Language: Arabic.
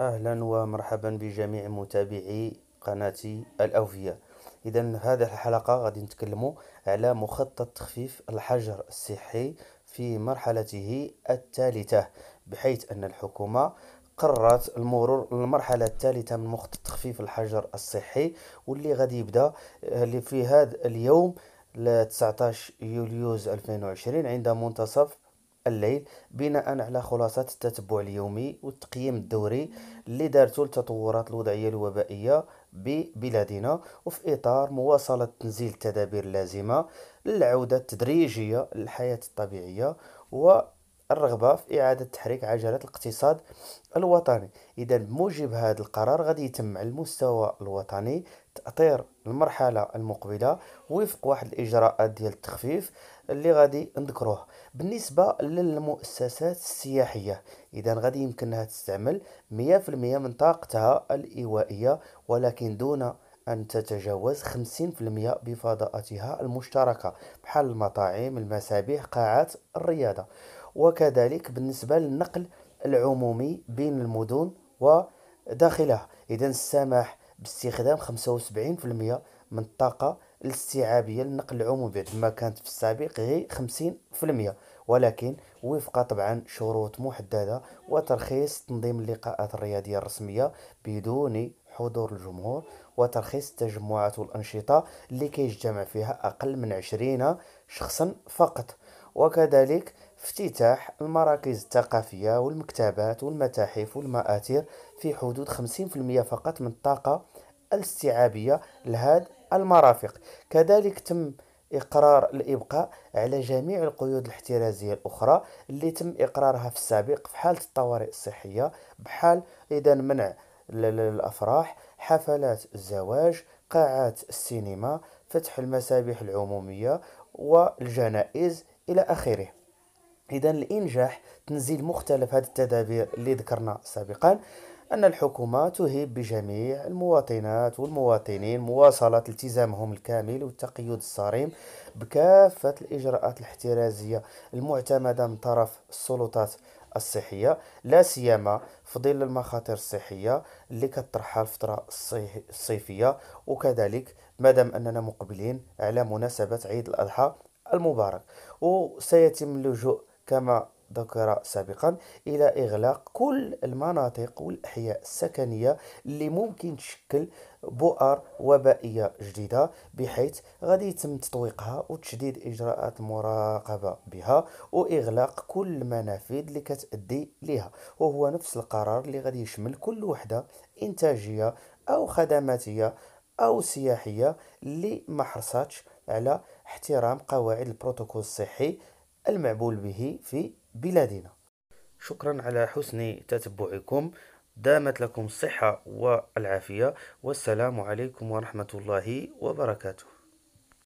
أهلا ومرحبا بجميع متابعي قناة الاوفياء إذا هذه الحلقة غادي نتكلموا على مخطط تخفيف الحجر الصحي في مرحلته الثالثة بحيث أن الحكومة قررت المرور للمرحلة الثالثة من مخطط تخفيف الحجر الصحي واللي غادي يبدا في هذا اليوم 19 يوليوز 2020 عند منتصف الليل بناء على خلاصات التتبع اليومي والتقييم الدوري اللي دارته لتطورات الوضعيه الوبائيه ببلادنا وفي اطار مواصله تنزيل التدابير اللازمه للعوده التدريجيه للحياه الطبيعيه و الرغبة في إعادة تحريك عجلة الاقتصاد الوطني إذا بموجب هذا القرار غادي يتم على المستوى الوطني تأطير المرحلة المقبلة وفق واحد الإجراءات ديال التخفيف اللي غادي نذكروه بالنسبة للمؤسسات السياحية إذا غادي يمكنها تستعمل 100% من طاقتها الإيوائية ولكن دون أن تتجاوز 50% بفضاءتها المشتركة بحال المطاعم المسابح قاعات الرياضة وكذلك بالنسبة للنقل العمومي بين المدن وداخلها إذا السماح باستخدام 75% من الطاقة الاستيعابية للنقل العمومي ما كانت في السابق غير 50% ولكن وفق طبعا شروط محددة وترخيص تنظيم اللقاءات الرياضية الرسمية بدون حضور الجمهور وترخيص التجمعات والأنشطة اللي كيجتمع فيها أقل من عشرين شخصا فقط وكذلك افتتاح المراكز الثقافية والمكتبات والمتاحف والمآثر في حدود 50% فقط من الطاقة الاستيعابية لهذا المرافق كذلك تم إقرار الإبقاء على جميع القيود الاحترازية الأخرى اللي تم إقرارها في السابق في حالة الطوارئ الصحية بحال إذا منع الأفراح حفلات الزواج قاعات السينما فتح المسابح العمومية والجنائز إلى آخره إذا الانجاح تنزيل مختلف هذه التدابير اللي ذكرنا سابقا أن الحكومة تهيب بجميع المواطنات والمواطنين مواصلة التزامهم الكامل والتقيد الصارم بكافة الإجراءات الاحترازية المعتمدة من طرف السلطات الصحية لا سيما في ظل المخاطر الصحية اللي كطرحها الفترة الصيفية وكذلك مادام أننا مقبلين على مناسبة عيد الأضحى المبارك وسيتم اللجوء كما ذكر سابقا الى اغلاق كل المناطق والاحياء السكنيه اللي ممكن تشكل بؤر وبائيه جديده بحيث غادي يتم تطويقها وتشديد اجراءات المراقبه بها واغلاق كل المنافذ اللي كتادي ليها وهو نفس القرار اللي غادي يشمل كل وحده انتاجيه او خدماتيه او سياحيه اللي ما حرصاتش على احترام قواعد البروتوكول الصحي المعبول به في بلادنا شكرا على حسن تتبعكم دامت لكم الصحة والعافية والسلام عليكم ورحمة الله وبركاته